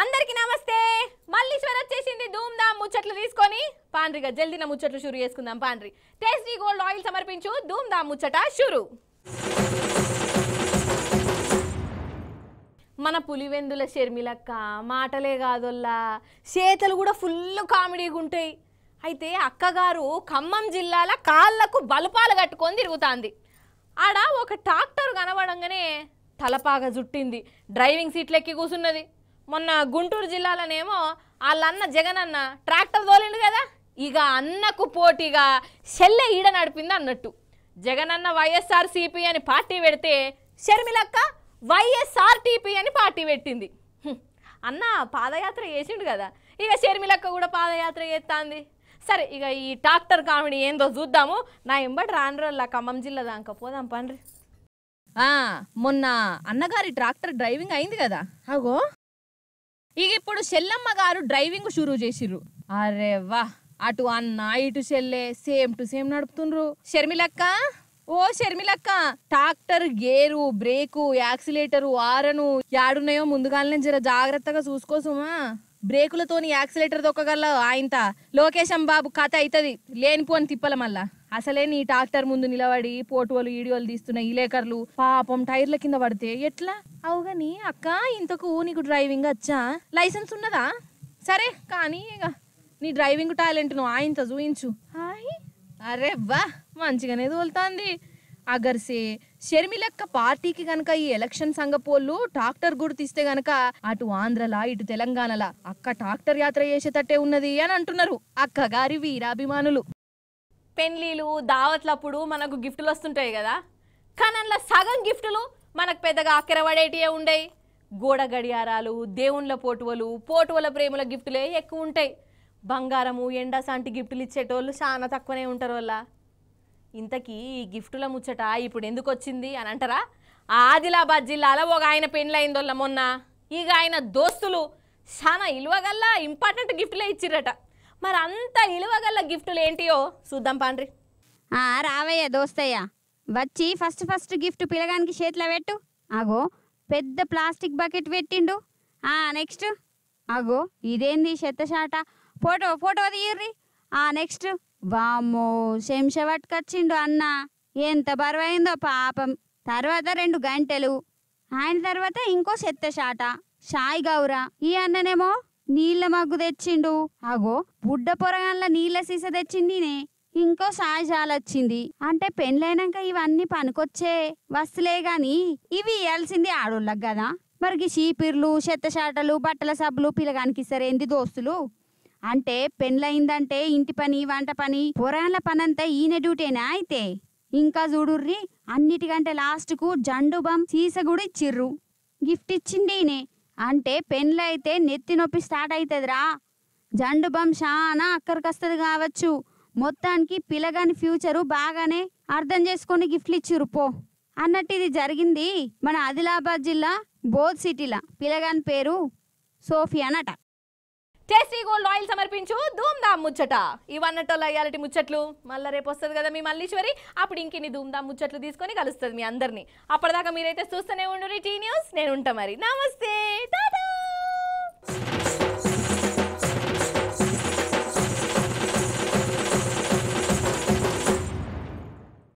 అందరికి నమస్తే మల్లీశ్వర్ వచ్చేసింది ధూమ్ధామ్ ముచ్చట్లు తీసుకొని పాండ్రిగా జల్దిన ముచ్చట్లు షురు చేసుకుందాం పాండ్రి టేస్టీ గోల్డ్ ఆయిల్ సమర్పించు ధూమ్ధామ్ ముచ్చట షురు మన పులివెందుల షర్మిలక్క మాటలే కాదొల్లా చేతలు కూడా ఫుల్ కామెడీగా ఉంటాయి అయితే అక్కగారు ఖమ్మం జిల్లాల కాళ్ళకు బలుపాలు కట్టుకొని తిరుగుతాంది ఆడ ఒక ట్రాక్టర్ కనబడంగానే తలపాగా జుట్టింది డ్రైవింగ్ సీట్లెక్కి కూసున్నది మొన్న గుంటూరు జిల్లాలోనేమో వాళ్ళన్న జగన్ అన్న ట్రాక్టర్ తోలిండు కదా ఇక అన్నకు పోటీగా సెల్లె ఈడ నడిపింది అన్నట్టు జగన్ వైఎస్ఆర్ వైఎస్ఆర్సీపీ అని పార్టీ పెడితే షర్మిలక్క టీపీ అని పార్టీ పెట్టింది అన్న పాదయాత్ర చేసిండు కదా ఇక షర్మిలక్క కూడా పాదయాత్ర చేస్తాంది సరే ఇక ఈ ట్రాక్టర్ కామెడీ ఏందో చూద్దాము నా ఎంబడి రానురల్లా ఖమ్మం జిల్లా దాకా పోదాం పండ్రి మొన్న అన్నగారి ట్రాక్టర్ డ్రైవింగ్ అయింది కదా అగో ఇక ఇప్పుడు చెల్లమ్మ గారు డ్రైవింగ్ షురూ చేసిర్రు అరే వా అటు అన్న ఇటు చెల్లె సేమ్ టు సేమ్ నడుపుతుండ్రు షర్మిలక్క ఓ షర్మిలక్క ట్రాక్టర్ గేరు బ్రేకు యాక్సిలేటరు ఆరను యాడున్నాయో ముందుగానే జర జాగ్రత్తగా చూసుకోసుమా బ్రేకులతోని యాక్సిలేటర్ దొక్కగల ఆయంత లోకేశం బాబు కథ అవుతుంది అని తిప్పల మళ్ళా అసలే నీ ట్రాక్టర్ ముందు నిలబడి పోటువలు వీడియోలు తీస్తున్న ఇలేకర్లు పాపం టైర్ల కింద పడితే ఎట్లా అవుగాని అక్క ఇంతకు నీకు డ్రైవింగ్ వచ్చా లైసెన్స్ ఉన్నదా సరే కానీ ఇక నీ డ్రైవింగ్ టాలెంట్ను ఆయంత చూయించు హాయ్ అరే బా మంచిగానే తోలుతాంది అగర్సే షర్మిలక్క పార్టీకి గనక ఈ ఎలక్షన్ పోళ్ళు ట్రాక్టర్ గుర్తిస్తే గనక అటు ఆంధ్రలా ఇటు తెలంగాణలా అక్క ట్రాక్టర్ యాత్ర చేసేటట్టే ఉన్నది అని అంటున్నారు అక్కగారి వీరాభిమానులు పెళ్లిలు దావత్లప్పుడు మనకు గిఫ్టులు వస్తుంటాయి కదా కానీ సగం గిఫ్టులు మనకు పెద్దగా అక్కెరపడేటివే ఉండేవి గోడ గడియారాలు దేవుళ్ళ పోటువలు పోటువల ప్రేముల గిఫ్టులే ఎక్కువ ఉంటాయి బంగారము ఎండ సాంటి గిఫ్టులు ఇచ్చేటోళ్ళు చాలా తక్కువనే ఉంటారు వల్ల ఇంతకీ ఈ గిఫ్టుల ముచ్చట ఇప్పుడు ఎందుకు వచ్చింది అని అంటారా ఆదిలాబాద్ జిల్లాలో ఒక ఆయన పెండ్లైందోళ్ళ మొన్న ఇక ఆయన దోస్తులు చాలా ఇలువగల్లా ఇంపార్టెంట్ గిఫ్ట్లే ఇచ్చిరట మరి అంత ఇలువగల్ల గిఫ్టులు ఏంటియో చూద్దాం పాండ్రి రావయ్య దోస్తయ్య వచ్చి ఫస్ట్ ఫస్ట్ గిఫ్ట్ పిలగానికి చేతిలో పెట్టు అగో పెద్ద ప్లాస్టిక్ బకెట్ పెట్టిండు నెక్స్ట్ అగో ఇదేంది చెత్త షాట ఫోటో ఫోటో తీయర్రి నెక్స్ట్ వామ్మో శంష పట్టుకొచ్చిండు అన్న ఎంత బరువైందో పాపం తర్వాత రెండు గంటలు ఆయన తర్వాత ఇంకో షాట సాయి గౌర ఈ అన్ననేమో నీళ్ళ మగ్గు తెచ్చిండు అగో బుడ్డ పొరగాళ్ళ నీళ్ళ సీస తెచ్చిందినే ఇంకో సాయజాలు వచ్చింది అంటే పెళ్ళైనాక ఇవన్నీ పనికొచ్చే వస్తులే గాని ఇవి ఇయ్యాల్సింది ఆడోళ్ళకి కదా మరికి చెత్త చెత్తచాటలు బట్టల సబ్బులు పిల్లగానికి ఏంది దోస్తులు అంటే పెండ్లయిందంటే ఇంటి పని వంట పని పొరాల పనంతా ఈయన డ్యూటీనా అయితే ఇంకా చూడుర్రి అన్నిటికంటే లాస్ట్కు జండు బం సీస కూడా ఇచ్చిర్రు గిఫ్ట్ ఇచ్చింది ఈయనే అంటే అయితే నెత్తి నొప్పి స్టార్ట్ అవుతుందిరా జండు బం చాలా అక్కడికొస్తుంది కావచ్చు మొత్తానికి పిల్లగాని ఫ్యూచరు బాగానే అర్థం చేసుకొని గిఫ్ట్లు ఇచ్చిర్రు పో అన్నట్టు ఇది జరిగింది మన ఆదిలాబాద్ జిల్లా బోధ్ సిటీలా పిలగాని పేరు అనట టేస్టీ గోల్డ్ ఆయిల్ సమర్పించు ధూమ్ధామ్ ముచ్చట ఇవన్నట్టు అయ్యాలటి ముచ్చట్లు మళ్ళీ రేపు వస్తుంది కదా మీ మల్లీశ్వరి అప్పుడు ఇంకెన్ని ధూమ్ధామ్ ముచ్చట్లు తీసుకొని కలుస్తుంది మీ అందరినీ అప్పటిదాకా మీరైతే చూస్తూనే ఉండు టీ న్యూస్ నేను ఉంటా మరి నమస్తే